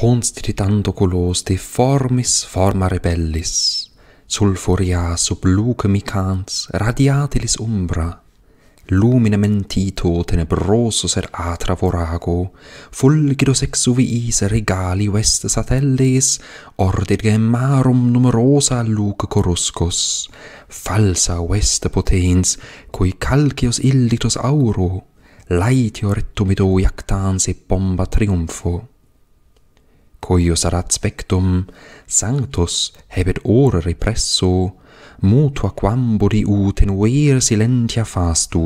constitant oculos de formis forma rebellis, sulfuria sub lucemicans radiatilis umbra, lumine mentito tenebrosus er atra vorago, fulgidos ex uviis regali vest satellis, ordirge marum numerosa luc coruscus, falsa vest potens, cui calcios illitos auro, laitio rettumido iactans e bomba triumfo quius arat spectum, sanctus habet ore represso, mutua quam bodi u tenuer silentia fastu,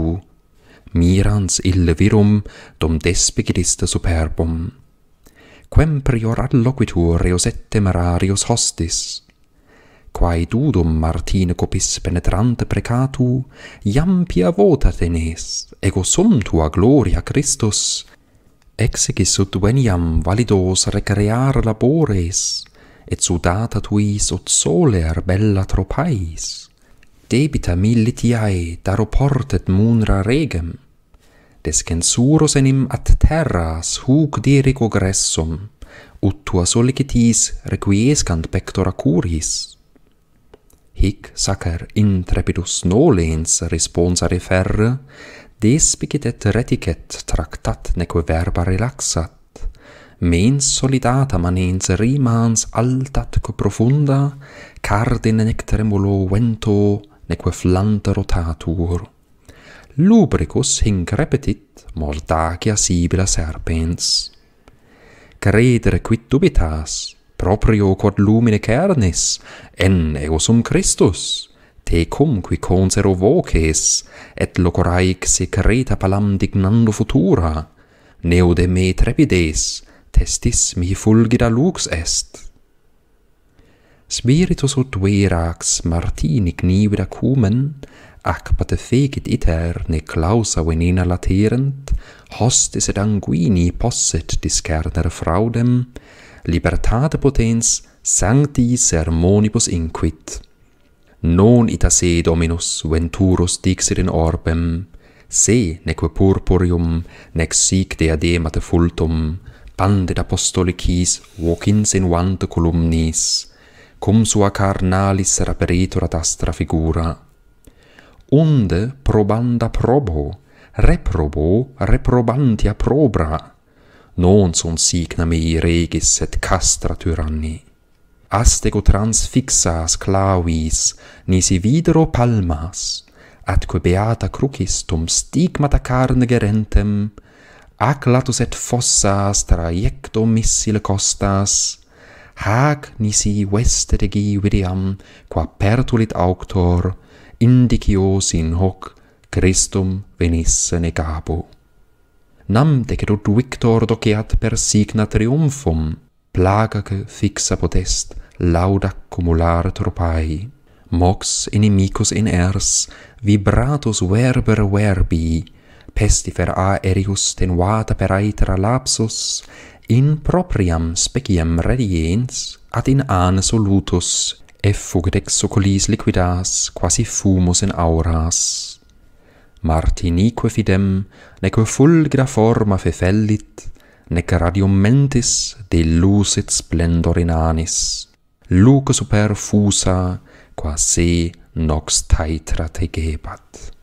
mirans ille virum, dom despegidista superbum. Quem prior ad loquitur eos et temerarius hostis, quae dudum Martine copis penetrante precatu, iam pia vota tenes, ego sum tua gloria Christus, exegis ut veniam validos recrear labores, et su tuis ut soler bella tropais. Debita militiae daro portet munra regem, descensuros enim at terras huc dirico gressum, ut tua solicitis requiescant pectora curis. Hic sacer intrepidus nolens responsare ferre, despicit et reticet tractat neque verba relaxat, mens solidata manens rimans altat co profunda, cardine nec tremulo vento neque flanta rotatur. Lubricus hinc repetit mortacia sibila serpens. Credere quid dubitas, proprio quod lumine cernis, en eosum Christus, te cum qui consero voces et locoraic secreta palam dignando futura neo me trepides testis mi fulgida lux est spiritus ut verax martini gnivida cumen ac pate fecit iter ne clausa venena laterent hostis et anguini posset discerner fraudem libertate potens sancti sermonibus inquit non ita se dominus venturus dixit in orbem se neque purpurium nec sic diadema te fultum pande apostolicis walkins in want the columnis cum sua carnalis seraperitur ad astra figura unde probanda probo reprobo reprobantia probra non sunt signa mei regis et castra tyranni astego transfixas clavis, nisi vidro palmas, atque beata crucis tum stigmata carne gerentem, ac latus et fossas traiecto missile costas, hac nisi veste degi vidiam, qua pertulit auctor, indicios in hoc, Christum venisse negabu. Nam decetut victor doceat per signa triumfum, plagac fixa potest, lauda cumulare tropai. Mox inimicus in ers, vibratus verber verbi, pestifer erius tenuata per aetra lapsus, in propriam speciem rediens, ad in an solutus, effugit socolis liquidas, quasi fumus in auras. Martinique fidem, neque fulgida forma fefellit, nec radium mentis delusit splendor in anis lucus superfusa quasi nox taitra tegebat.